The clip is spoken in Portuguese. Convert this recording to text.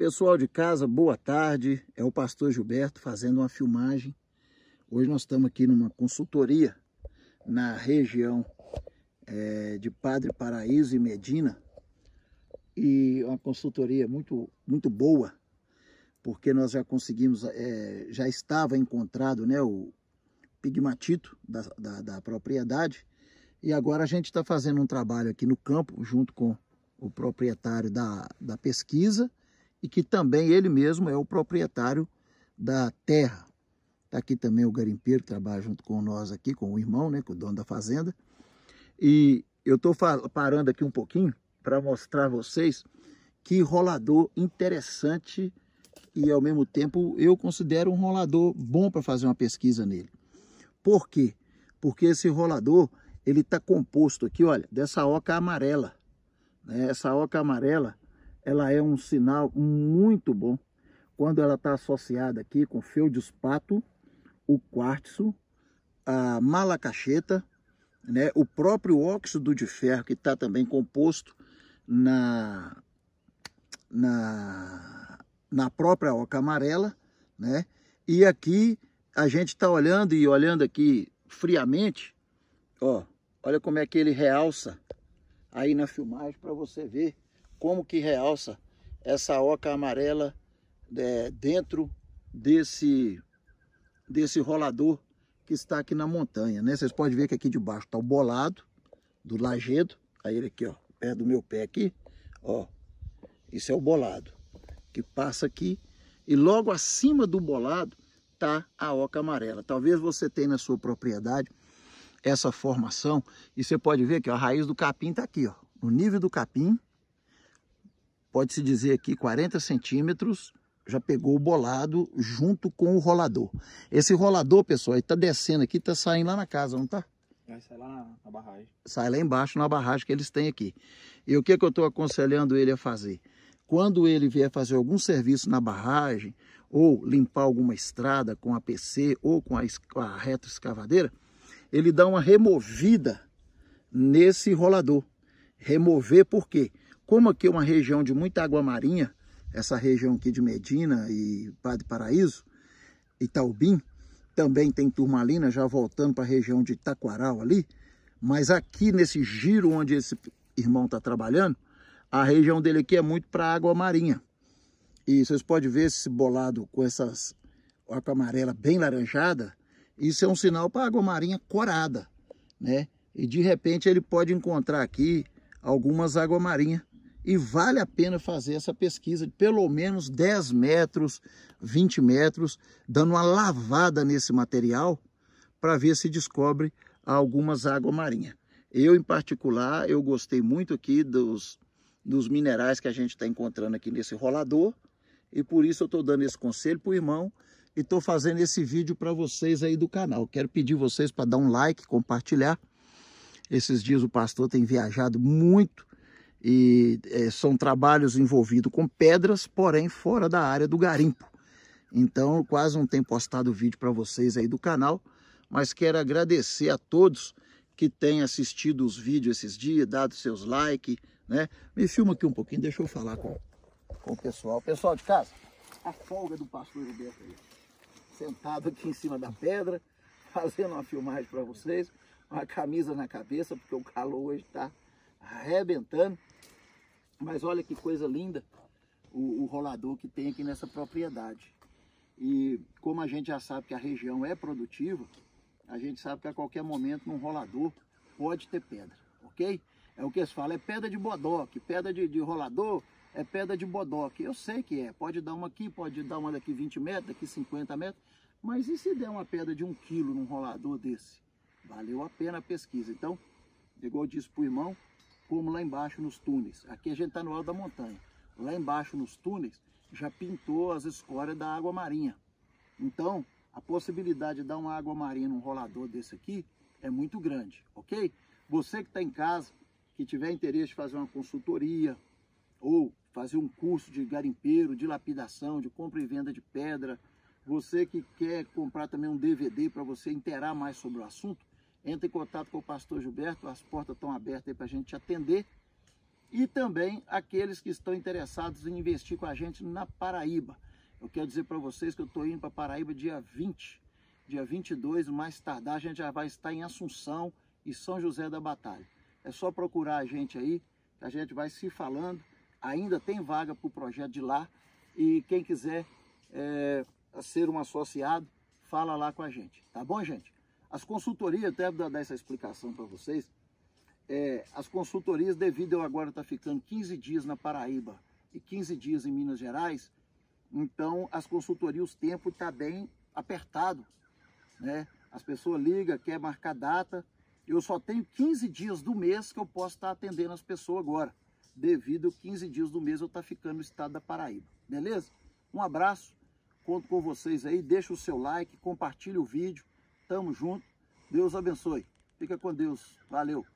Pessoal de casa, boa tarde. É o pastor Gilberto fazendo uma filmagem. Hoje nós estamos aqui numa consultoria na região é, de Padre Paraíso e Medina. E é uma consultoria muito, muito boa, porque nós já conseguimos, é, já estava encontrado né, o pigmatito da, da, da propriedade. E agora a gente está fazendo um trabalho aqui no campo, junto com o proprietário da, da pesquisa e que também ele mesmo é o proprietário da terra. Está aqui também o garimpeiro que trabalha junto com nós aqui, com o irmão, né, com o dono da fazenda. E eu estou parando aqui um pouquinho para mostrar a vocês que rolador interessante e ao mesmo tempo eu considero um rolador bom para fazer uma pesquisa nele. Por quê? Porque esse rolador ele está composto aqui, olha, dessa oca amarela. Né? Essa oca amarela ela é um sinal muito bom quando ela está associada aqui com feldespato, o quartzo, a malacacheta, né, o próprio óxido de ferro que está também composto na, na, na própria oca amarela, né? E aqui a gente está olhando e olhando aqui friamente, ó, olha como é que ele realça aí na filmagem para você ver como que realça essa oca amarela é, dentro desse, desse rolador que está aqui na montanha, né? Vocês podem ver que aqui debaixo está o bolado do lajedo, aí ele aqui, ó, perto do meu pé aqui, ó, isso é o bolado, que passa aqui, e logo acima do bolado está a oca amarela. Talvez você tenha na sua propriedade essa formação, e você pode ver que a raiz do capim está aqui, ó, no nível do capim, pode-se dizer aqui 40 centímetros, já pegou o bolado junto com o rolador. Esse rolador, pessoal, ele tá descendo aqui, está saindo lá na casa, não tá? Sai lá na barragem. Sai lá embaixo na barragem que eles têm aqui. E o que, que eu estou aconselhando ele a fazer? Quando ele vier fazer algum serviço na barragem, ou limpar alguma estrada com a PC ou com a, com escavadeira, ele dá uma removida nesse rolador. Remover por quê? Como aqui é uma região de muita água marinha, essa região aqui de Medina e Padre Paraíso, Itaubim, também tem turmalina, né, já voltando para a região de Itaquaral ali, mas aqui nesse giro onde esse irmão está trabalhando, a região dele aqui é muito para água marinha. E vocês podem ver esse bolado com essas água amarela bem laranjada, isso é um sinal para água marinha corada, né? E de repente ele pode encontrar aqui algumas água marinha e vale a pena fazer essa pesquisa de pelo menos 10 metros, 20 metros, dando uma lavada nesse material para ver se descobre algumas águas marinhas. Eu, em particular, eu gostei muito aqui dos, dos minerais que a gente está encontrando aqui nesse rolador e por isso eu estou dando esse conselho para o irmão e estou fazendo esse vídeo para vocês aí do canal. Quero pedir vocês para dar um like, compartilhar. Esses dias o pastor tem viajado muito e é, são trabalhos envolvidos com pedras, porém fora da área do garimpo. Então, quase não tem postado vídeo para vocês aí do canal, mas quero agradecer a todos que têm assistido os vídeos esses dias, dado seus likes, né? Me filma aqui um pouquinho, deixa eu falar com, com o pessoal. Pessoal de casa, a folga do pastor Roberto aí, sentado aqui em cima da pedra, fazendo uma filmagem para vocês, uma camisa na cabeça, porque o calor hoje está arrebentando. Mas olha que coisa linda o, o rolador que tem aqui nessa propriedade. E como a gente já sabe que a região é produtiva, a gente sabe que a qualquer momento num rolador pode ter pedra, ok? É o que eles falam, é pedra de bodoque, pedra de, de rolador é pedra de bodoque. Eu sei que é, pode dar uma aqui, pode dar uma daqui 20 metros, daqui 50 metros, mas e se der uma pedra de um quilo num rolador desse? Valeu a pena a pesquisa. Então, igual eu disse para o irmão, como lá embaixo nos túneis. Aqui a gente está no alto da montanha. Lá embaixo nos túneis já pintou as escórias da água marinha. Então, a possibilidade de dar uma água marinha num rolador desse aqui é muito grande, ok? Você que está em casa, que tiver interesse de fazer uma consultoria ou fazer um curso de garimpeiro, de lapidação, de compra e venda de pedra, você que quer comprar também um DVD para você interar mais sobre o assunto, entre em contato com o pastor Gilberto, as portas estão abertas para a gente atender. E também aqueles que estão interessados em investir com a gente na Paraíba. Eu quero dizer para vocês que eu estou indo para Paraíba dia 20. Dia 22, mais tardar, a gente já vai estar em Assunção e São José da Batalha. É só procurar a gente aí, que a gente vai se falando. Ainda tem vaga para o projeto de lá. E quem quiser é, ser um associado, fala lá com a gente. Tá bom, gente? As consultorias, até dar essa explicação para vocês, é, as consultorias, devido eu agora estar tá ficando 15 dias na Paraíba e 15 dias em Minas Gerais, então as consultorias, o tempo está bem apertado, né? As pessoas ligam, quer marcar data. Eu só tenho 15 dias do mês que eu posso estar tá atendendo as pessoas agora, devido 15 dias do mês eu estar tá ficando no estado da Paraíba, beleza? Um abraço, conto com vocês aí, deixa o seu like, compartilhe o vídeo, Tamo junto. Deus abençoe. Fica com Deus. Valeu.